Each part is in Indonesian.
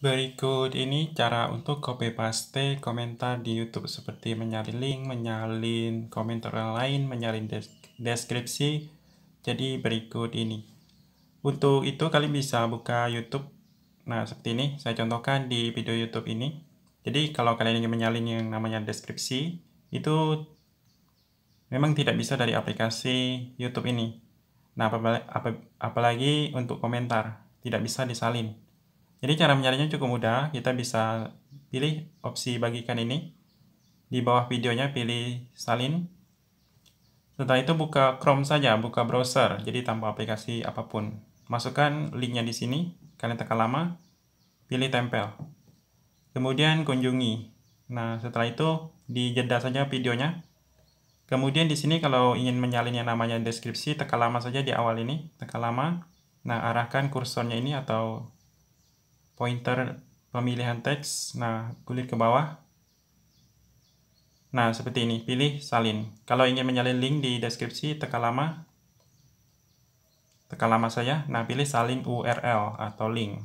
Berikut ini cara untuk copy paste komentar di YouTube seperti menyalin link, menyalin komentar lain, menyalin deskripsi. Jadi berikut ini. Untuk itu kalian bisa buka YouTube. Nah, seperti ini saya contohkan di video YouTube ini. Jadi kalau kalian ingin menyalin yang namanya deskripsi, itu memang tidak bisa dari aplikasi YouTube ini. Nah, apalagi untuk komentar tidak bisa disalin. Jadi cara mencarinya cukup mudah, kita bisa pilih opsi bagikan ini. Di bawah videonya pilih salin. Setelah itu buka Chrome saja, buka browser, jadi tanpa aplikasi apapun. Masukkan linknya di sini, kalian tekan lama, pilih tempel. Kemudian kunjungi. Nah, setelah itu di jeda saja videonya. Kemudian di sini kalau ingin menyalin yang namanya deskripsi, tekan lama saja di awal ini, tekan lama. Nah, arahkan kursornya ini atau pointer pemilihan teks. Nah, kulit ke bawah. Nah, seperti ini. Pilih salin. Kalau ingin menyalin link di deskripsi, tekan lama. Tekan lama saja. Nah, pilih salin URL atau link.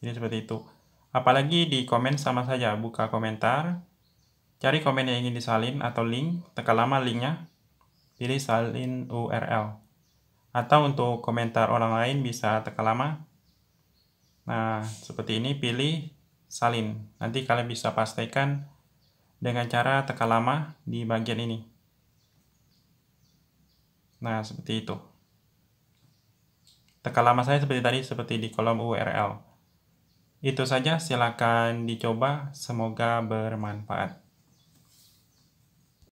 Jadi seperti itu. Apalagi di komen sama saja. Buka komentar. Cari komen yang ingin disalin atau link. Tekan lama linknya. Pilih salin URL. Atau untuk komentar orang lain bisa tekan lama. Nah, seperti ini pilih salin. Nanti kalian bisa pastikan dengan cara tekan lama di bagian ini. Nah, seperti itu. Tekan lama saya seperti tadi, seperti di kolom URL. Itu saja, silakan dicoba. Semoga bermanfaat.